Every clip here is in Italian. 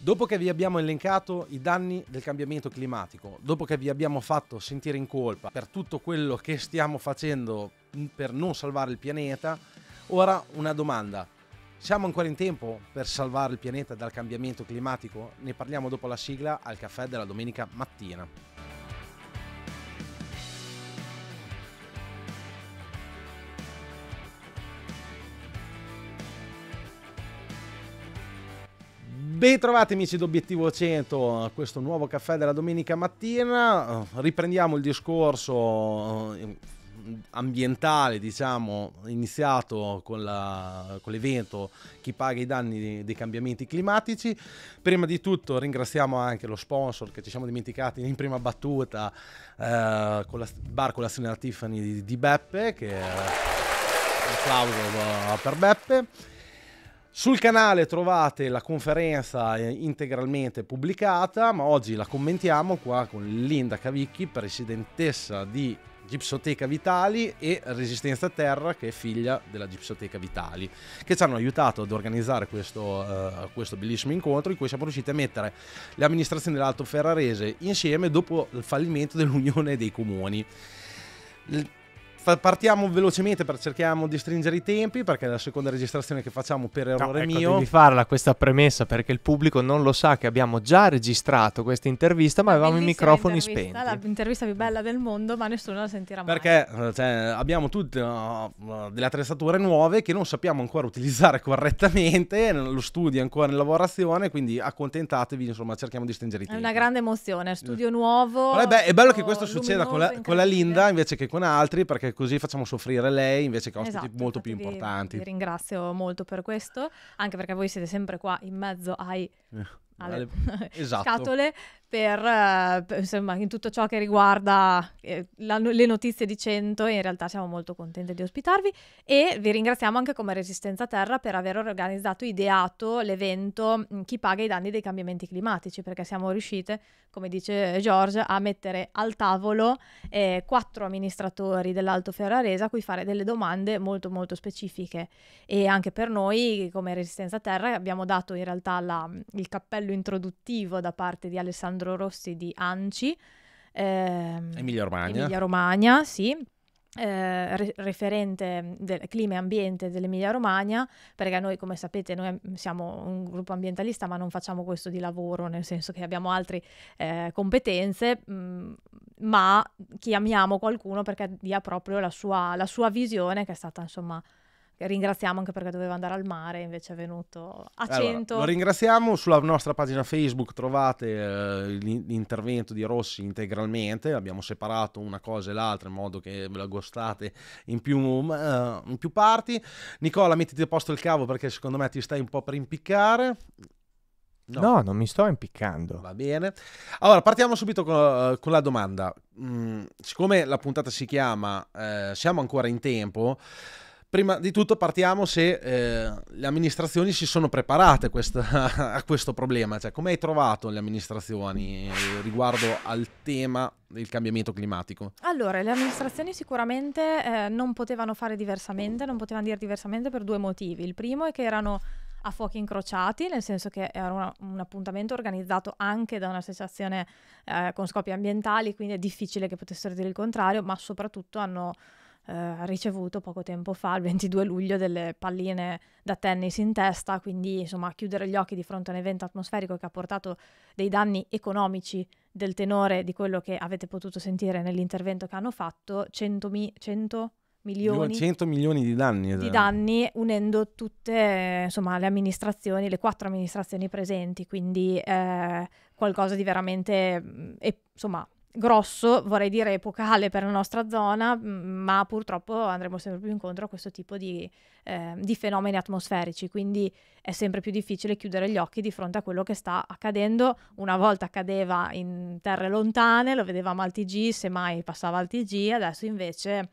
Dopo che vi abbiamo elencato i danni del cambiamento climatico, dopo che vi abbiamo fatto sentire in colpa per tutto quello che stiamo facendo per non salvare il pianeta, ora una domanda. Siamo ancora in tempo per salvare il pianeta dal cambiamento climatico? Ne parliamo dopo la sigla al caffè della domenica mattina. Bentrovati amici d'Obiettivo 100 a questo nuovo caffè della domenica mattina. Eh, riprendiamo il discorso eh, ambientale, diciamo, iniziato con, la, con l'evento Chi paga i danni dei cambiamenti climatici. Prima di tutto ringraziamo anche lo sponsor che ci siamo dimenticati in prima battuta eh, con la bar con la signora Tiffany di, di Beppe, che è eh, un applauso per Beppe. Sul canale trovate la conferenza eh, integralmente pubblicata, ma oggi la commentiamo qua con Linda Cavicchi, presidentessa di Gipsoteca Vitali e Resistenza Terra, che è figlia della Gipsoteca Vitali, che ci hanno aiutato ad organizzare questo, uh, questo bellissimo incontro in cui siamo riusciti a mettere le amministrazioni dell'Alto Ferrarese insieme dopo il fallimento dell'Unione dei Comuni partiamo velocemente per cerchiamo di stringere i tempi perché è la seconda registrazione che facciamo per errore no, ecco, mio. Devi farla questa premessa perché il pubblico non lo sa che abbiamo già registrato questa intervista ma avevamo i microfoni spenti. È l'intervista più bella del mondo ma nessuno la sentirà mai. Perché eh, cioè, abbiamo tutte uh, delle attrezzature nuove che non sappiamo ancora utilizzare correttamente, lo studio è ancora in lavorazione quindi accontentatevi insomma cerchiamo di stringere i tempi. È una grande emozione, studio mm. nuovo. Vabbè, è bello che questo oh, succeda con la, con la Linda invece che con altri perché così facciamo soffrire lei invece che ospiti esatto, molto più importanti. Vi, vi ringrazio molto per questo, anche perché voi siete sempre qua in mezzo ai eh, alle, alle esatto. scatole per, eh, per insomma, in tutto ciò che riguarda eh, la, le notizie di 100 in realtà siamo molto contenti di ospitarvi e vi ringraziamo anche come Resistenza Terra per aver organizzato, ideato l'evento mm, Chi paga i danni dei cambiamenti climatici perché siamo riuscite, come dice George, a mettere al tavolo eh, quattro amministratori dell'Alto Ferrarese a cui fare delle domande molto molto specifiche e anche per noi come Resistenza Terra abbiamo dato in realtà la, mm, il cappello introduttivo da parte di Alessandro Alessandro Rossi di Anci. Ehm, Emilia Romagna. Emilia Romagna, sì. Eh, re- referente del clima e ambiente dell'Emilia Romagna, perché noi come sapete noi siamo un gruppo ambientalista ma non facciamo questo di lavoro, nel senso che abbiamo altre eh, competenze, mh, mm, ma chiamiamo qualcuno perché dia proprio la sua, la sua visione che è stata insomma ringraziamo anche perché doveva andare al mare, invece è venuto a 100. Allora, lo ringraziamo, sulla nostra pagina Facebook trovate eh, l'intervento di Rossi integralmente, abbiamo separato una cosa e l'altra in modo che ve la gostate in più, uh, in più parti. Nicola, mettiti a posto il cavo perché secondo me ti stai un po' per impiccare. No. no. non mi sto impiccando. Va bene. Allora, partiamo subito con, eh, con la domanda. Mm, siccome la puntata si chiama eh, Siamo ancora in tempo, Prima di tutto partiamo se eh, le amministrazioni si sono preparate questa, a questo problema, cioè come hai trovato le amministrazioni eh, riguardo al tema del cambiamento climatico? Allora, le amministrazioni sicuramente eh, non potevano fare diversamente, non potevano dire diversamente per due motivi. Il primo è che erano a fuochi incrociati, nel senso che era una, un appuntamento organizzato anche da un'associazione eh, con scopi ambientali, quindi è difficile che potessero dire il contrario, ma soprattutto hanno ha eh, ricevuto poco tempo fa, il 22 luglio, delle palline da tennis in testa, quindi insomma chiudere gli occhi di fronte a un evento atmosferico che ha portato dei danni economici del tenore di quello che avete potuto sentire nell'intervento che hanno fatto, 100, mi- 100 milioni, 100 milioni di danni, di esatto. danni unendo tutte insomma, le amministrazioni, le quattro amministrazioni presenti, quindi eh, qualcosa di veramente eh, insomma, grosso, vorrei dire epocale per la nostra zona, mm, ma purtroppo andremo sempre più incontro a questo tipo di, eh, di, fenomeni atmosferici, quindi è sempre più difficile chiudere gli occhi di fronte a quello che sta accadendo. Una volta accadeva in terre lontane, lo vedevamo al TG, semmai passava al TG, adesso invece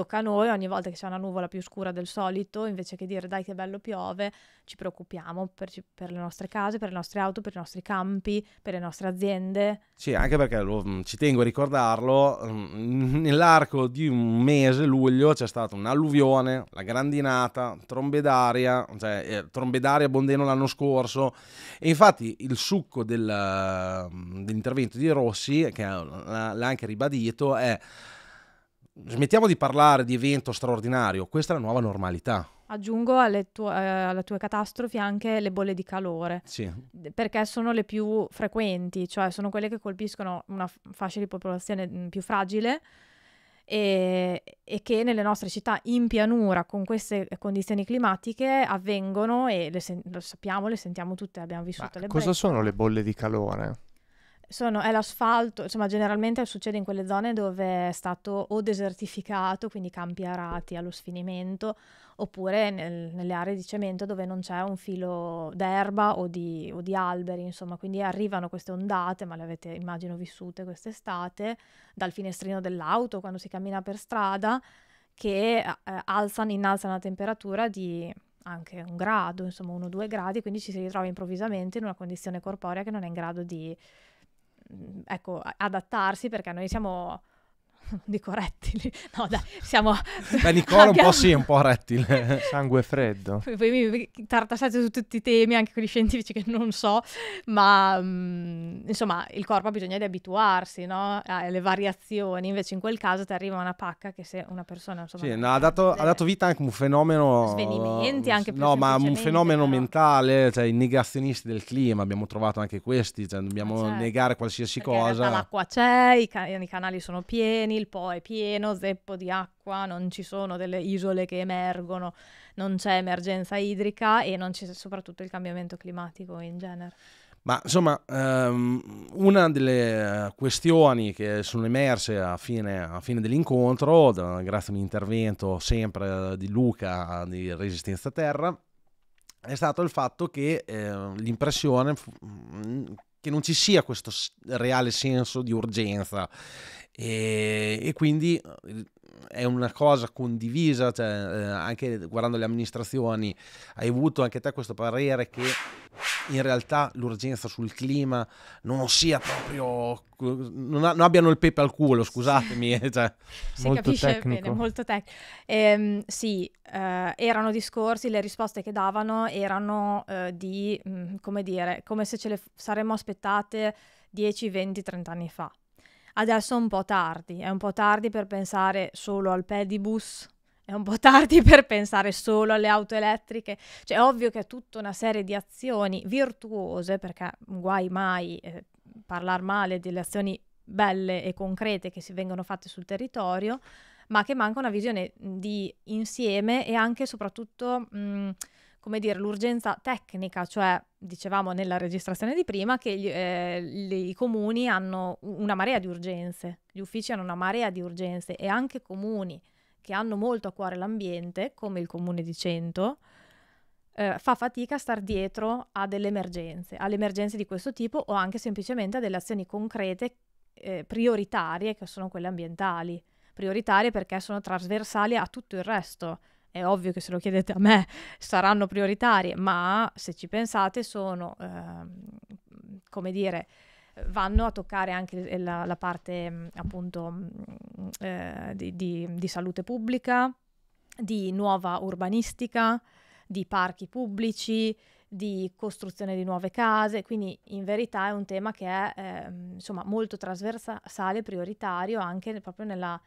tocca a noi ogni volta che c'è una nuvola più scura del solito, invece che dire dai che bello piove, ci preoccupiamo per, per le nostre case, per le nostre auto, per i nostri campi, per le nostre aziende. Sì, anche perché lo, mm, ci tengo a ricordarlo, mm, nell'arco di un mese, luglio, c'è stata un'alluvione, la grandinata, trombe d'aria, cioè eh, d'aria Bondeno l'anno scorso e infatti il succo del, mm, dell'intervento di Rossi, che l'ha anche ribadito, è smettiamo di parlare di evento straordinario, questa è la nuova normalità. Aggiungo alle tue, eh, alla tua catastrofi anche le bolle di calore, sì. perché sono le più frequenti, cioè sono quelle che colpiscono una fascia di popolazione mm, più fragile e, e che nelle nostre città in pianura con queste condizioni climatiche avvengono e le sen- lo sappiamo, le sentiamo tutte, abbiamo vissuto Ma le bolle. Cosa sono le bolle di calore? Sono, è l'asfalto, insomma generalmente succede in quelle zone dove è stato o desertificato, quindi campi arati allo sfinimento, oppure nel, nelle aree di cemento dove non c'è un filo d'erba o di, o di alberi, insomma, quindi arrivano queste ondate, ma le avete immagino vissute quest'estate, dal finestrino dell'auto quando si cammina per strada, che eh, alzano, innalzano la temperatura di anche un grado, insomma uno o due gradi, quindi ci si ritrova improvvisamente in una condizione corporea che non è in grado di ecco, adattarsi perché noi siamo non dico rettili, no dai, siamo... Da Nicola abbiamo... un po' sì, un po' rettile, sangue freddo. Poi, mi tartassate su tutti i temi, anche quelli scientifici che non so, ma mh, mm, insomma il corpo ha bisogno di abituarsi no? alle variazioni, invece in quel caso ti arriva una pacca che se una persona... Insomma, sì, no, ha, dato, ha, dato, vita anche un fenomeno... Svenimenti anche più No, ma un fenomeno però. mentale, cioè i negazionisti del clima, abbiamo trovato anche questi, cioè dobbiamo cioè, negare qualsiasi cosa. l'acqua c'è, i, can- i canali sono pieni il Po è pieno, zeppo di acqua, non ci sono delle isole che emergono, non c'è emergenza idrica e non c'è soprattutto il cambiamento climatico in genere. Ma insomma, um, una delle eh, questioni che sono emerse a fine, a fine dell'incontro, da, grazie a un intervento sempre di Luca di Resistenza Terra, è stato il fatto che eh, l'impressione fu- mm, che non ci sia questo reale senso di urgenza e, e, quindi eh, è una cosa condivisa, cioè, eh, anche guardando le amministrazioni, hai avuto anche te questo parere che in realtà l'urgenza sul clima non sia proprio non, ha, non abbiano il pepe al culo scusatemi sì. Eh, cioè. si molto capisce tecnico. bene molto tecnico ehm, sì eh, erano discorsi le risposte che davano erano eh, di mh, mm, come dire come se ce le saremmo aspettate 10 20 30 anni fa Adesso è un po' tardi, è un po' tardi per pensare solo al pedibus, è un po' tardi per pensare solo alle auto elettriche, cioè è ovvio che è tutta una serie di azioni virtuose, perché guai mai eh, parlare male delle azioni belle e concrete che si vengono fatte sul territorio, ma che manca una visione di insieme e anche soprattutto... Mh, come dire, l'urgenza tecnica, cioè dicevamo nella registrazione di prima che gli, eh, i comuni hanno una marea di urgenze, gli uffici hanno una marea di urgenze e anche comuni che hanno molto a cuore l'ambiente, come il comune di Cento, eh, fa fatica a star dietro a delle emergenze, alle emergenze di questo tipo o anche semplicemente a delle azioni concrete eh, prioritarie che sono quelle ambientali, prioritarie perché sono trasversali a tutto il resto è ovvio che se lo chiedete a me saranno prioritarie, ma se ci pensate sono, eh, come dire, vanno a toccare anche la, la parte appunto eh, di, di, di, salute pubblica, di nuova urbanistica, di parchi pubblici, di costruzione di nuove case, quindi in verità è un tema che è eh, insomma molto trasversale, prioritario anche proprio nella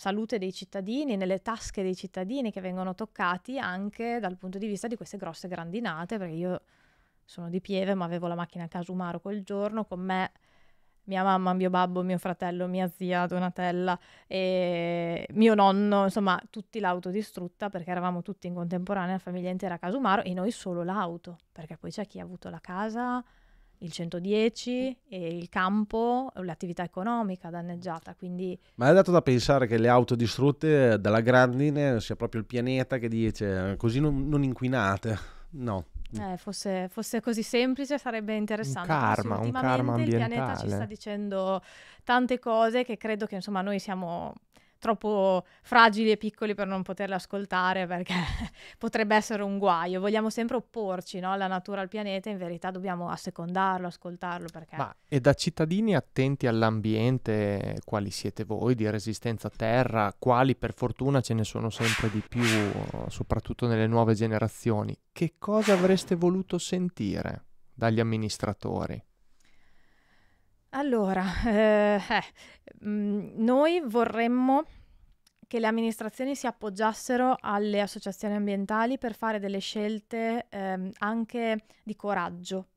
salute dei cittadini, nelle tasche dei cittadini che vengono toccati anche dal punto di vista di queste grosse grandinate, perché io sono di Pieve ma avevo la macchina a Casumaro quel giorno, con me mia mamma, mio babbo, mio fratello, mia zia Donatella e mio nonno, insomma tutti l'auto distrutta perché eravamo tutti in contemporanea, la famiglia intera a Casumaro e noi solo l'auto, perché poi c'è chi ha avuto la casa il 110 e il campo, l'attività economica danneggiata. Quindi... Ma è dato da pensare che le auto distrutte dalla grandine sia proprio il pianeta che dice così non, non inquinate. No. Eh, fosse, fosse, così semplice sarebbe interessante. Un karma, un karma ambientale. Il pianeta ci sta dicendo tante cose che credo che insomma noi siamo troppo fragili e piccoli per non poterle ascoltare perché potrebbe essere un guaio. Vogliamo sempre opporci no? alla natura, al pianeta, in verità dobbiamo assecondarlo, ascoltarlo perché... Ma e da cittadini attenti all'ambiente, quali siete voi di resistenza terra, quali per fortuna ce ne sono sempre di più, soprattutto nelle nuove generazioni, che cosa avreste voluto sentire dagli amministratori? Allora, eh, eh, noi vorremmo che le amministrazioni si appoggiassero alle associazioni ambientali per fare delle scelte, ehm, anche di coraggio,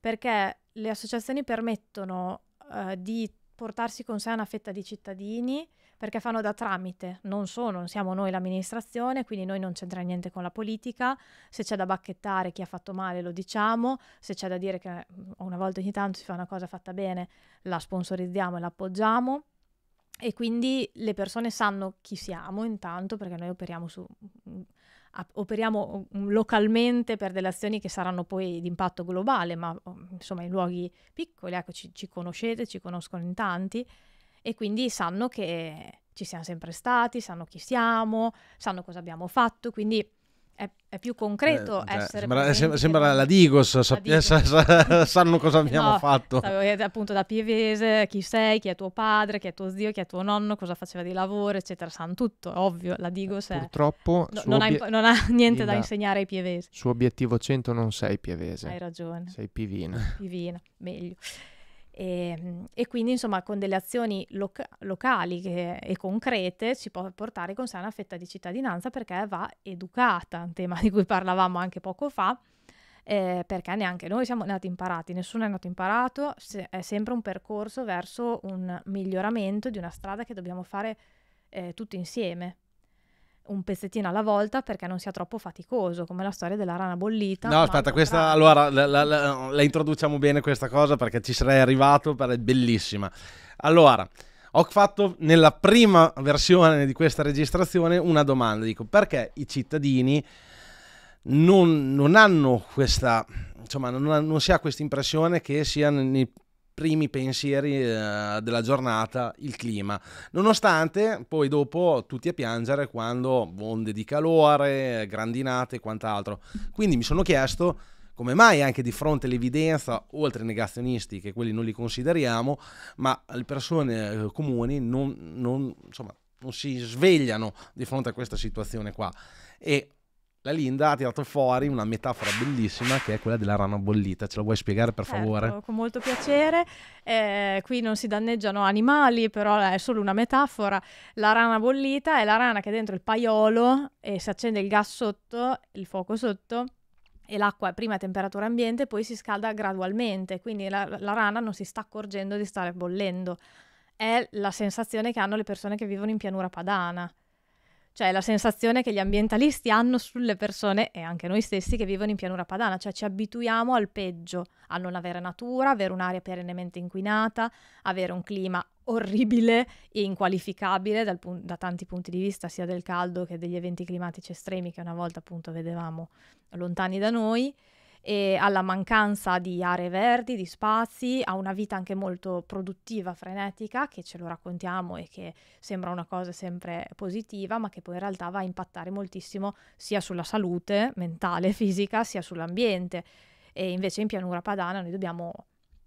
perché le associazioni permettono, uhm, di portarsi con sé una fetta di cittadini perché fanno da tramite, non sono, siamo noi l'amministrazione, quindi noi non c'entra niente con la politica, se c'è da bacchettare chi ha fatto male lo diciamo, se c'è da dire che una volta ogni tanto si fa una cosa fatta bene, la sponsorizziamo e l'appoggiamo E quindi le persone sanno chi siamo intanto perché noi operiamo su operiamo localmente per delle azioni che saranno poi di impatto globale, ma insomma in luoghi piccoli, ecco, ci, ci conoscete, ci conoscono in tanti e quindi sanno che ci siamo sempre stati, sanno chi siamo, sanno cosa abbiamo fatto, quindi è, è più concreto eh, cioè, essere sembra, sembra, sembra, la Digos, la Digos. Sa, sa, sanno cosa abbiamo no, fatto. Appunto da Pievese, chi sei, chi è tuo padre, chi è tuo zio, chi è tuo nonno, cosa faceva di lavoro, eccetera, sanno tutto, ovvio, la Digos è... Purtroppo... No, non, ha, non, ha, niente da insegnare ai pievesi. Suo obiettivo 100 non sei pievese. Hai ragione. Sei pivina. Pivina, meglio. E, ehm, e, quindi insomma con delle azioni loca- locali che, e concrete si può portare con sé una fetta di cittadinanza perché va educata, un tema di cui parlavamo anche poco fa, eh, perché neanche noi siamo nati imparati, nessuno è nato imparato, se- è sempre un percorso verso un miglioramento di una strada che dobbiamo fare eh, tutti insieme un pezzettino alla volta perché non sia troppo faticoso, come la storia della rana bollita. No, aspetta, questa allora la, la, la, la, introduciamo bene questa cosa perché ci sarei arrivato, è bellissima. Allora, ho fatto nella prima versione di questa registrazione una domanda, dico perché i cittadini non, non hanno questa, insomma, non, non si ha questa impressione che siano nei primi pensieri eh, della giornata il clima. Nonostante poi dopo tutti a piangere quando onde di calore, grandinate e quant'altro. Quindi mi sono chiesto come mai anche di fronte all'evidenza, oltre ai negazionisti che quelli non li consideriamo, ma le persone eh, comuni non, non, insomma, non si svegliano di fronte a questa situazione qua. E la Linda ha tirato fuori una metafora bellissima che è quella della rana bollita. Ce la vuoi spiegare per certo, favore? Con molto piacere. Eh, qui non si danneggiano animali, però è solo una metafora. La rana bollita è la rana che è dentro il paiolo e eh, si accende il gas sotto, il fuoco sotto e l'acqua prima a temperatura ambiente, poi si scalda gradualmente, quindi la, la, rana non si sta accorgendo di stare bollendo. È la sensazione che hanno le persone che vivono in pianura padana. Cioè la sensazione che gli ambientalisti hanno sulle persone e anche noi stessi che vivono in pianura padana, cioè ci abituiamo al peggio, a non avere natura, avere un'aria perennemente inquinata, avere un clima orribile e inqualificabile pun- da tanti punti di vista, sia del caldo che degli eventi climatici estremi che una volta appunto vedevamo lontani da noi e alla mancanza di aree verdi, di spazi, a una vita anche molto produttiva, frenetica, che ce lo raccontiamo e che sembra una cosa sempre positiva, ma che poi in realtà va a impattare moltissimo sia sulla salute mentale, fisica, sia sull'ambiente. E invece in pianura padana noi dobbiamo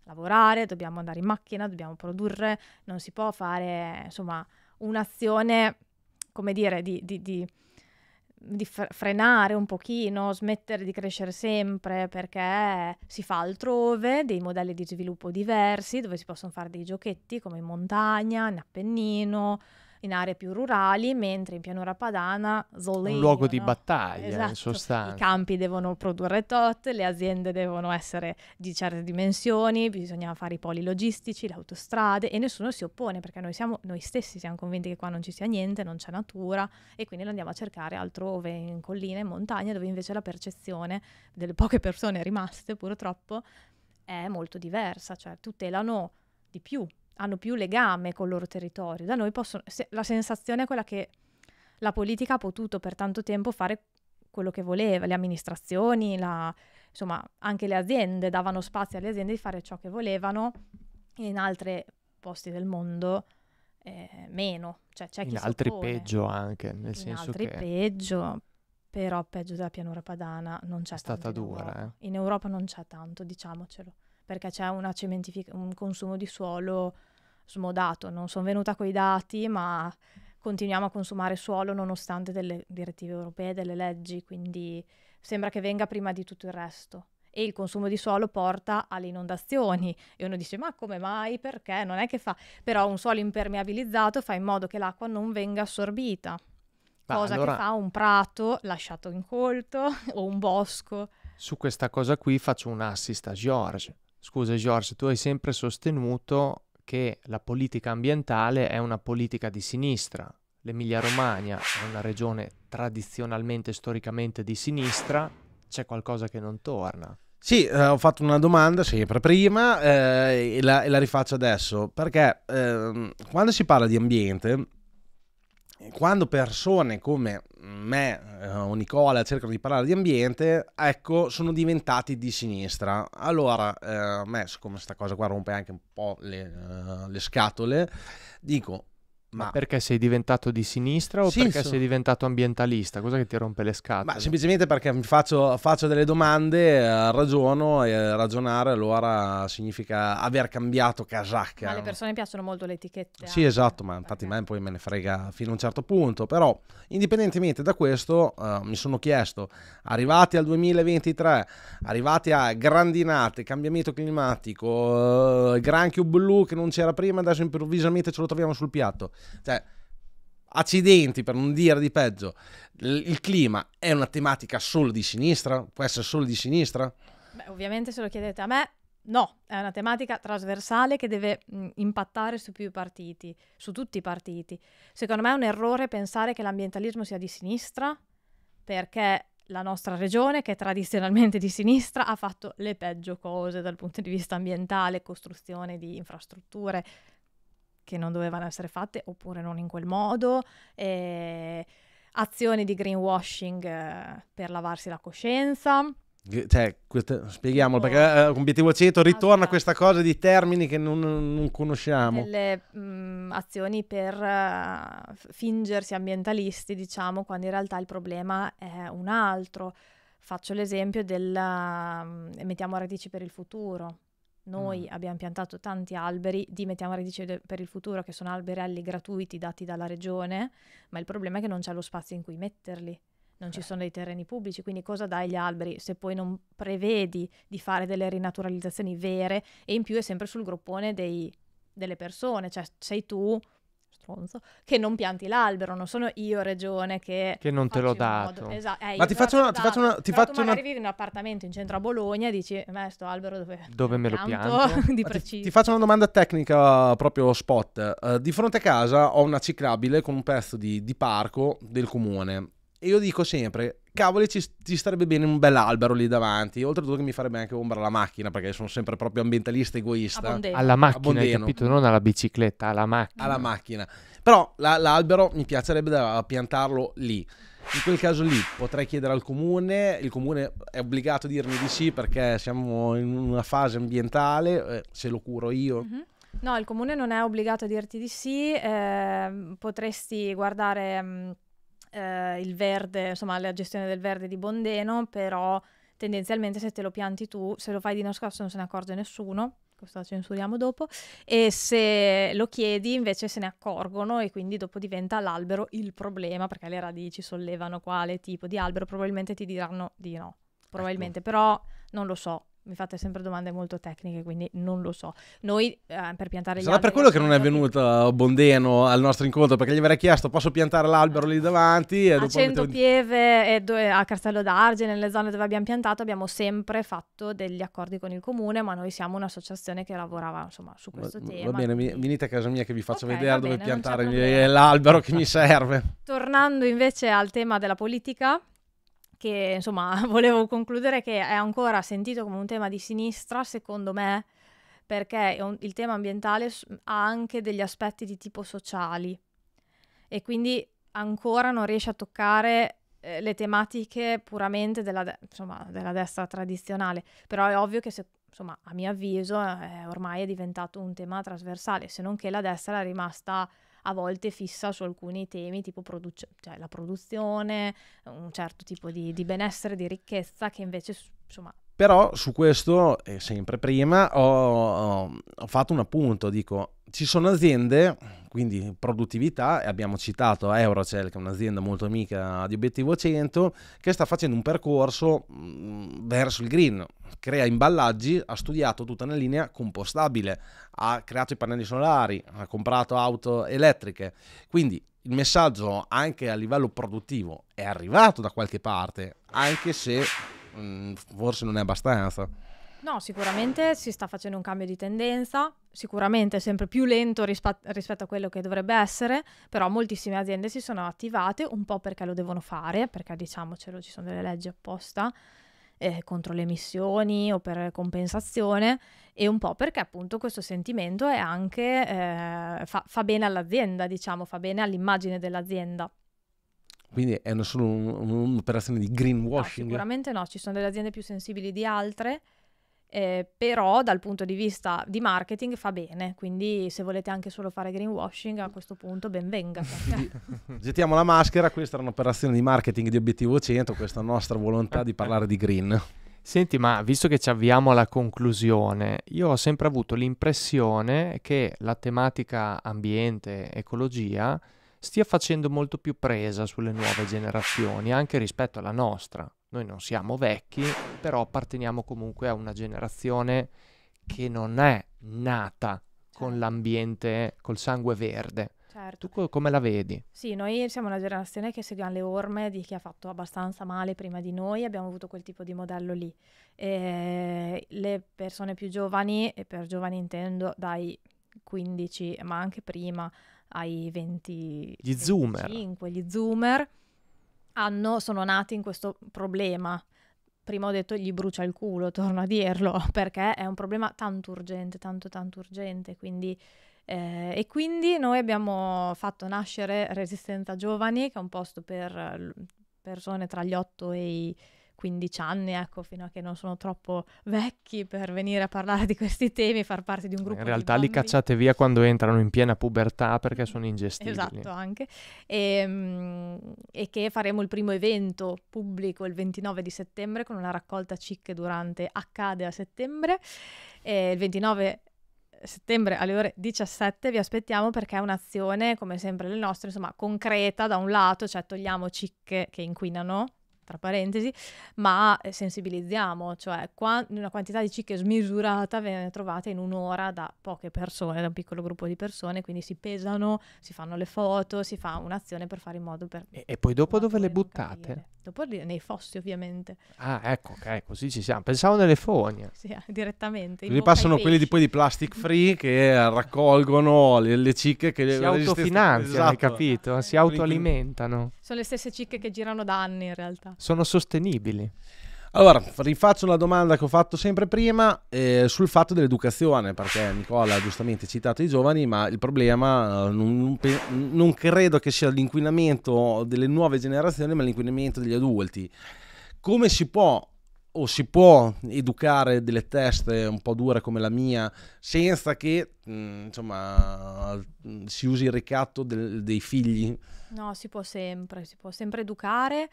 lavorare, dobbiamo andare in macchina, dobbiamo produrre, non si può fare insomma un'azione, come dire, di, di, di di fre- frenare un pochino, smettere di crescere sempre perché si fa altrove dei modelli di sviluppo diversi dove si possono fare dei giochetti come in montagna, in Appennino, in aree più rurali, mentre in pianura padana zolegno, un luogo di no? battaglia esatto. in sostanza. I campi devono produrre tot, le aziende devono essere di certe dimensioni, bisogna fare i poli logistici, le autostrade e nessuno si oppone perché noi, siamo, noi stessi siamo convinti che qua non ci sia niente, non c'è natura e quindi lo andiamo a cercare altrove, in colline, in montagne, dove invece la percezione delle poche persone rimaste purtroppo è molto diversa, cioè tutelano di più hanno più legame col loro territorio. Da noi possono, se, la sensazione è quella che la politica ha potuto per tanto tempo fare quello che voleva, le amministrazioni, la, insomma anche le aziende davano spazio alle aziende di fare ciò che volevano e in altri posti del mondo eh, meno. Cioè, c'è chi in altri oppone. peggio anche, nel in senso altri che... peggio, però peggio della pianura padana non c'è è stata dura, in Europa. Eh. in Europa non c'è tanto, diciamocelo perché c'è cementific- un consumo di suolo smodato. Non sono venuta con i dati, ma continuiamo a consumare suolo nonostante delle direttive europee, delle leggi, quindi sembra che venga prima di tutto il resto. E il consumo di suolo porta alle inondazioni. E uno dice: Ma come mai? Perché? Non è che fa. Però un suolo impermeabilizzato fa in modo che l'acqua non venga assorbita. Ma cosa allora... che fa un prato lasciato incolto o un bosco. Su questa cosa qui faccio un assist a George. Scusa George, tu hai sempre sostenuto che la politica ambientale è una politica di sinistra. L'Emilia-Romagna è una regione tradizionalmente, storicamente di sinistra. C'è qualcosa che non torna. Sì, eh, ho fatto una domanda sempre prima eh, e, la, e, la, rifaccio adesso, perché eh, quando si parla di ambiente quando persone come me eh, o Nicola cercano di parlare di ambiente, ecco, sono diventati di sinistra. Allora, eh, a me, siccome questa cosa qua rompe anche un po' le, uh, le scatole, dico, ma, perché sei diventato di sinistra o sì, perché so. sei diventato ambientalista? Cosa che ti rompe le scatole? Ma semplicemente perché mi faccio, faccio delle domande, eh, ragiono e ragionare allora significa aver cambiato casacca. Ma le persone piacciono molto le etichette. Sì, esatto, ma infatti okay. a me poi me ne frega fino a un certo punto, però indipendentemente da questo eh, mi sono chiesto, arrivati al 2023, arrivati a grandinate, cambiamento climatico, eh, granchio blu che non c'era prima, adesso improvvisamente ce lo troviamo sul piatto cioè, accidenti per non dire di peggio. Il clima è una tematica solo di sinistra? Può essere solo di sinistra? Beh, ovviamente se lo chiedete a me, no, è una tematica trasversale che deve mh, impattare su più partiti, su tutti i partiti. Secondo me è un errore pensare che l'ambientalismo sia di sinistra, perché la nostra regione, che è tradizionalmente di sinistra, ha fatto le peggio cose dal punto di vista ambientale, costruzione di infrastrutture, che non dovevano essere fatte oppure non in quel modo, eh, azioni di greenwashing eh, per lavarsi la coscienza. Cioè, questo, spieghiamolo oh. perché uh, obiettivo 100 ritorna ah, questa cosa di termini che non, non conosciamo. Delle mm, azioni per uh, fingersi ambientalisti, diciamo, quando in realtà il problema è un altro. Faccio l'esempio del mm, mettiamo radici per il futuro. Noi mm. abbiamo piantato tanti alberi di Mettiamo Radice per il Futuro, che sono alberelli gratuiti dati dalla regione, ma il problema è che non c'è lo spazio in cui metterli non ci certo. sono dei terreni pubblici, quindi cosa dai agli alberi se poi non prevedi di fare delle rinaturalizzazioni vere e in più è sempre sul gruppone dei, delle persone, cioè sei tu stronzo, che non pianti l'albero, non sono io regione che... Che non te l'ho dato. Esatto, eh, ma ti faccio, una, ti faccio una... Ti faccio tu una... vivi in un appartamento in centro a Bologna e dici, ma sto albero dove... Dove me lo pianto? di preciso. Ti, ti, faccio una domanda tecnica proprio spot. Uh, di fronte a casa ho una ciclabile con un pezzo di, di parco del comune. E io dico sempre, cavoli ci, ci, starebbe bene un bel albero lì davanti oltretutto che mi farebbe anche ombra la macchina perché sono sempre proprio ambientalista egoista alla macchina hai capito non alla bicicletta alla macchina alla macchina però la, l'albero mi piacerebbe da piantarlo lì in quel caso lì potrei chiedere al comune, il comune è obbligato a dirmi di sì perché siamo in una fase ambientale, eh, se lo curo io. Mm-hmm. No, il comune non è obbligato a dirti di sì, eh, potresti guardare... Mh, mm, eh, il verde, insomma la gestione del verde di Bondeno, però tendenzialmente se te lo pianti tu, se lo fai di nascosto non se ne accorge nessuno, questo lo censuriamo dopo, e se lo chiedi invece se ne accorgono e quindi dopo diventa l'albero il problema perché le radici sollevano quale tipo di albero, probabilmente ti diranno di no, ecco. probabilmente, ecco. però non lo so, mi fate sempre domande molto tecniche, quindi non lo so. Noi eh, per piantare gli Sarà per quello che non è venuto Bondeno al nostro incontro, perché gli avrei chiesto posso piantare l'albero lì davanti. E a dopo Cento mettevo... Pieve e dove, a Castello d'Arge, nelle zone dove abbiamo piantato, abbiamo sempre fatto degli accordi con il comune, ma noi siamo un'associazione che lavorava insomma, su questo va, tema. Va bene, quindi... venite a casa mia che vi faccio okay, vedere dove piantare l'albero che mi serve. Tornando invece al tema della politica, che insomma volevo concludere che è ancora sentito come un tema di sinistra, secondo me, perché un, il tema ambientale ha anche degli aspetti di tipo sociali e quindi ancora non riesce a toccare eh, le tematiche puramente della, de- insomma, della, destra tradizionale, però è ovvio che se, insomma, a mio avviso eh, ormai è diventato un tema trasversale, se non che la destra è rimasta a volte fissa su alcuni temi, tipo produce- cioè la produzione, un certo tipo di, di benessere, di ricchezza, che invece insomma però su questo, eh, sempre prima, ho, ho fatto un appunto, dico, ci sono aziende, quindi produttività, e abbiamo citato Eurocell, che è un'azienda molto amica di Obiettivo 100, che sta facendo un percorso mm, verso il green, crea imballaggi, ha studiato tutta una linea compostabile, ha creato i pannelli solari, ha comprato auto elettriche, quindi il messaggio anche a livello produttivo è arrivato da qualche parte, anche se Mm, forse non è abbastanza. No, sicuramente si sta facendo un cambio di tendenza, sicuramente sempre più lento rispa- rispetto a quello che dovrebbe essere, però moltissime aziende si sono attivate un po' perché lo devono fare, perché diciamocelo ci sono delle leggi apposta eh, contro le emissioni o per compensazione e un po' perché appunto questo sentimento è anche, eh, fa, fa bene all'azienda, diciamo, fa bene all'immagine dell'azienda. Quindi è una, solo un'operazione di greenwashing? No, sicuramente no, ci sono delle aziende più sensibili di altre, eh, però dal punto di vista di marketing fa bene, quindi se volete anche solo fare greenwashing a questo punto ben venga. gettiamo la maschera, questa era un'operazione di marketing di obiettivo 100, questa nostra volontà di parlare di green. Senti, ma visto che ci avviamo alla conclusione, io ho sempre avuto l'impressione che la tematica ambiente, ecologia, stia facendo molto più presa sulle nuove generazioni, anche rispetto alla nostra. Noi non siamo vecchi, però apparteniamo comunque a una generazione che non è nata con certo. l'ambiente, col sangue verde. Certo. Tu come la vedi? Sì, noi siamo una generazione che seguiamo le orme di chi ha fatto abbastanza male prima di noi, abbiamo avuto quel tipo di modello lì. E eh, le persone più giovani, e per giovani intendo dai 15, ma anche prima, ai 20 gli zoomer. 25, gli zoomer hanno, sono nati in questo problema. Prima ho detto gli brucia il culo, torno a dirlo, perché è un problema tanto urgente, tanto tanto urgente, quindi eh, e quindi noi abbiamo fatto nascere Resistenza Giovani, che è un posto per persone tra gli 8 e i 15 anni, ecco, fino a che non sono troppo vecchi per venire a parlare di questi temi, far parte di un gruppo. In realtà li cacciate via quando entrano in piena pubertà perché sono ingestibili. Esatto, anche. E, ehm, e che faremo il primo evento pubblico il 29 di settembre con una raccolta CIC durante Accade a settembre. E il 29 settembre alle ore 17 vi aspettiamo perché è un'azione, come sempre le nostre, insomma, concreta da un lato, cioè togliamo cicche che inquinano tra parentesi, ma eh, sensibilizziamo, cioè qua, una quantità di cicche smisurata viene trovata in un'ora da poche persone, da un piccolo gruppo di persone, quindi si pesano, si fanno le foto, si fa un'azione per fare in modo per... E, e poi dopo dove le buttate? Capire. Dopo esatto, nei fossi, ovviamente. Ah, ecco, ok, così ci siamo. Pensavo nelle fogne. Sì, ah, direttamente. Così passano quelli di, poi di Plastic Free che raccolgono le, le cicche che... Si le autofinanziano, esatto. hai capito? Si autoalimentano. Sono le stesse cicche che girano da anni, in realtà. Sono sostenibili. Allora, rifaccio una domanda che ho fatto sempre prima eh, sul fatto dell'educazione, perché Nicola ha giustamente citato i giovani, ma il problema eh, non, non credo che sia l'inquinamento delle nuove generazioni, ma l'inquinamento degli adulti. Come si può o si può educare delle teste un po' dure come la mia senza che mm, insomma si usi il ricatto del, dei figli? No, si può sempre, si può sempre educare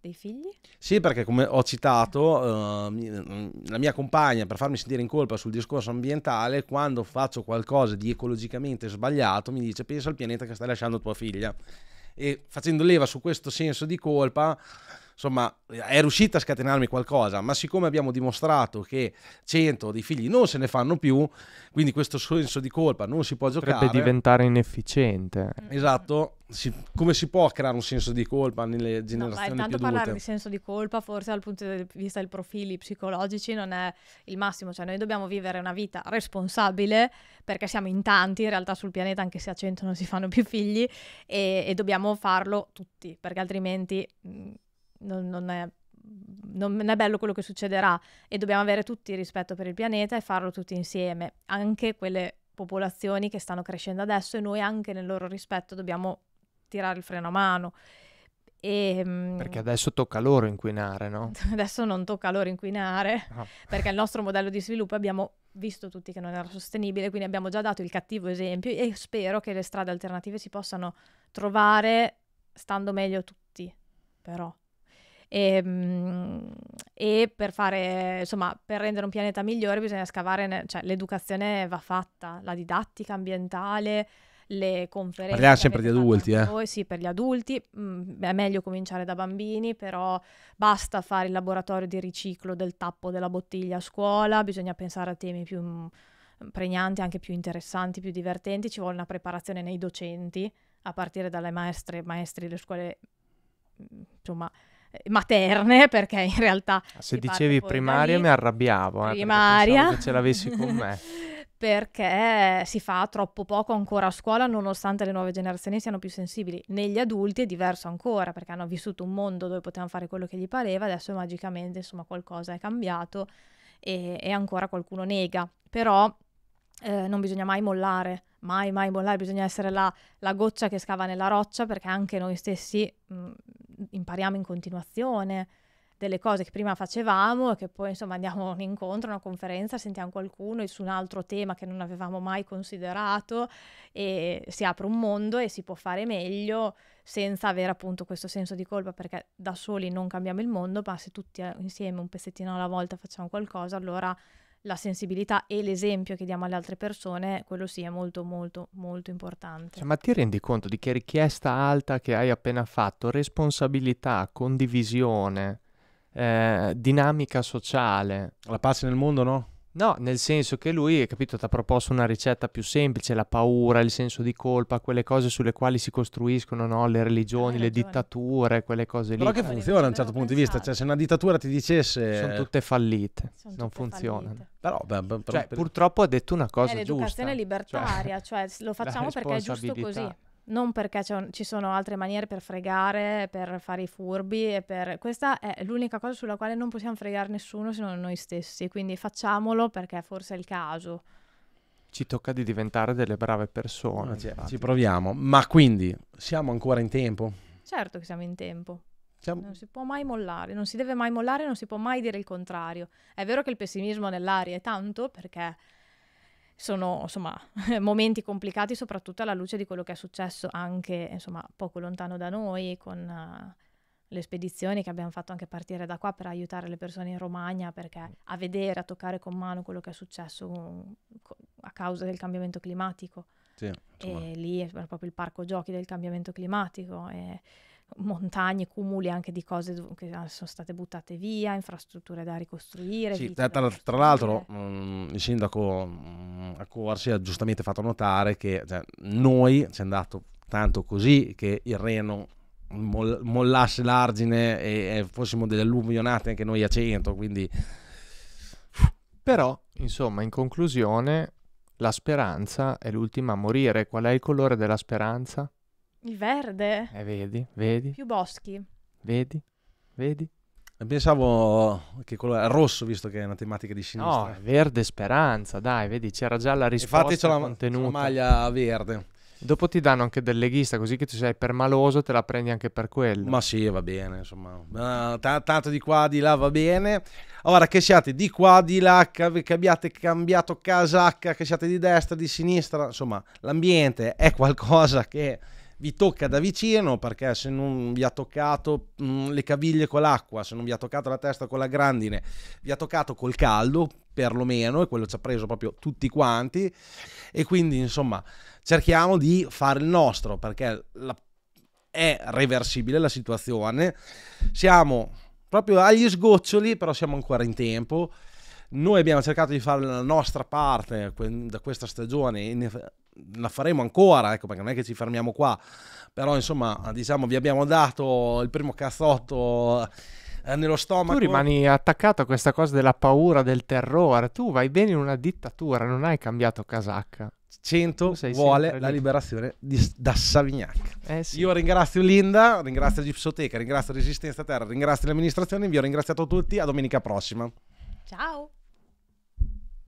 dei figli? Sì, perché come ho citato, eh, la mia compagna per farmi sentire in colpa sul discorso ambientale, quando faccio qualcosa di ecologicamente sbagliato, mi dice pensa al pianeta che stai lasciando tua figlia. E facendo leva su questo senso di colpa, insomma è riuscita a scatenarmi qualcosa, ma siccome abbiamo dimostrato che 100 dei figli non se ne fanno più, quindi questo senso di colpa non si può giocare. Potrebbe diventare inefficiente. Mm. Esatto, si, come si può creare un senso di colpa nelle generazioni no, beh, tanto parlare di senso di colpa forse dal punto di vista dei profili psicologici non è il massimo cioè noi dobbiamo vivere una vita responsabile perché siamo in tanti in realtà sul pianeta anche se a 100 non si fanno più figli e, e dobbiamo farlo tutti perché altrimenti mh, mm, non, non, è, non, è, bello quello che succederà e dobbiamo avere tutti rispetto per il pianeta e farlo tutti insieme, anche quelle popolazioni che stanno crescendo adesso e noi anche nel loro rispetto dobbiamo tirare il freno a mano. E, ehm, perché adesso tocca loro inquinare, no? Adesso non tocca loro inquinare, oh. perché il nostro modello di sviluppo abbiamo visto tutti che non era sostenibile, quindi abbiamo già dato il cattivo esempio e spero che le strade alternative si possano trovare stando meglio tutti, però. E, ehm, e per fare, insomma, per rendere un pianeta migliore bisogna scavare, ne- cioè l'educazione va fatta, la didattica ambientale, le conferenze. Parliamo sempre di adulti, eh? Voi, sì, per gli adulti mh, mm, è meglio cominciare da bambini, però basta fare il laboratorio di riciclo del tappo della bottiglia a scuola, bisogna pensare a temi più mm, pregnanti, anche più interessanti, più divertenti, ci vuole una preparazione nei docenti, a partire dalle maestre, maestri delle scuole, mm, insomma materne, perché in realtà... Ah, se dicevi primaria lì, mi arrabbiavo, eh, primaria. che ce l'avessi con me. perché si fa troppo poco ancora a scuola nonostante le nuove generazioni siano più sensibili. Negli adulti è diverso ancora perché hanno vissuto un mondo dove potevano fare quello che gli pareva, adesso magicamente insomma qualcosa è cambiato e, e ancora qualcuno nega. Però eh, non bisogna mai mollare, mai mai mollare, bisogna essere la, la, goccia che scava nella roccia perché anche noi stessi mh, mm, impariamo in continuazione delle cose che prima facevamo e che poi insomma andiamo a un incontro, a una conferenza, sentiamo qualcuno su un altro tema che non avevamo mai considerato e si apre un mondo e si può fare meglio senza avere appunto questo senso di colpa perché da soli non cambiamo il mondo, ma se tutti insieme un pezzettino alla volta facciamo qualcosa, allora la sensibilità e l'esempio che diamo alle altre persone, quello sì è molto molto molto importante. Cioè, ma ti rendi conto di che richiesta alta che hai appena fatto? Responsabilità, condivisione, eh, dinamica sociale. La pace nel mondo no? No, nel senso che lui, capito, ti ha proposto una ricetta più semplice, la paura, il senso di colpa, quelle cose sulle quali si costruiscono no? le religioni, ah, le dittature, quelle cose lì. Però che funziona a un certo punto di vista, cioè se una dittatura ti dicesse... Sono tutte fallite, Sono non funzionano. Fallite. Però, beh, però cioè, per... purtroppo ha detto una cosa è eh, giusta. È l'educazione libertaria, cioè, cioè lo facciamo perché è giusto così non perché un, ci sono altre maniere per fregare, per fare i furbi e per... Questa è l'unica cosa sulla quale non possiamo fregare nessuno se non noi stessi, quindi facciamolo perché forse è il caso. Ci tocca di diventare delle brave persone. Cioè, ci proviamo, ma quindi siamo ancora in tempo? Certo che siamo in tempo. Siamo... Non si può mai mollare, non si deve mai mollare, non si può mai dire il contrario. È vero che il pessimismo nell'aria è tanto perché sono insomma momenti complicati soprattutto alla luce di quello che è successo anche insomma poco lontano da noi con uh, le spedizioni che abbiamo fatto anche partire da qua per aiutare le persone in Romagna perché a vedere, a toccare con mano quello che è successo a causa del cambiamento climatico. Sì, e lì è proprio il parco giochi del cambiamento climatico. E, montagne, cumuli anche di cose che ah, sono state buttate via, infrastrutture da ricostruire. Sì, tra, da tra, l'altro mh, mm, il sindaco mh, mm, a Corsi ha giustamente fatto notare che cioè, noi ci è andato tanto così che il Reno mol- mollasse l'argine e, e fossimo delle alluvionate anche noi a cento, quindi... Però, insomma, in conclusione, la speranza è l'ultima a morire. Qual è il colore della speranza? Il verde. Eh, vedi, vedi. Più boschi. Vedi, vedi. Pensavo che quello era rosso, visto che è una tematica di sinistra. No, verde speranza, dai, vedi, c'era già la risposta Infatti c'è la, contenuta. la maglia verde. Dopo ti danno anche del leghista, così che tu sei permaloso maloso te la prendi anche per quello. Ma sì, va bene, insomma. Uh, t- tanto di qua, di là va bene. Ora che siate di qua, di là, che, che abbiate cambiato casacca, che siate di destra, di sinistra, insomma, l'ambiente è qualcosa che vi tocca da vicino perché se non vi ha toccato mh, mm, le caviglie con l'acqua, se non vi ha toccato la testa con la grandine, vi ha toccato col caldo perlomeno e quello ci ha preso proprio tutti quanti e quindi insomma cerchiamo di fare il nostro perché la, è reversibile la situazione, siamo proprio agli sgoccioli però siamo ancora in tempo. Noi abbiamo cercato di fare la nostra parte da questa stagione la faremo ancora, ecco, perché non è che ci fermiamo qua, però insomma, diciamo, vi abbiamo dato il primo cazzotto eh, nello stomaco. Tu rimani attaccato a questa cosa della paura, del terrore. Tu vai bene in una dittatura, non hai cambiato casacca. 100 vuole la lì. liberazione di, da Savignac. Eh sì. Io ringrazio Linda, ringrazio Gipsoteca, ringrazio Resistenza Terra, ringrazio l'amministrazione, vi ho ringraziato tutti, a domenica prossima. Ciao!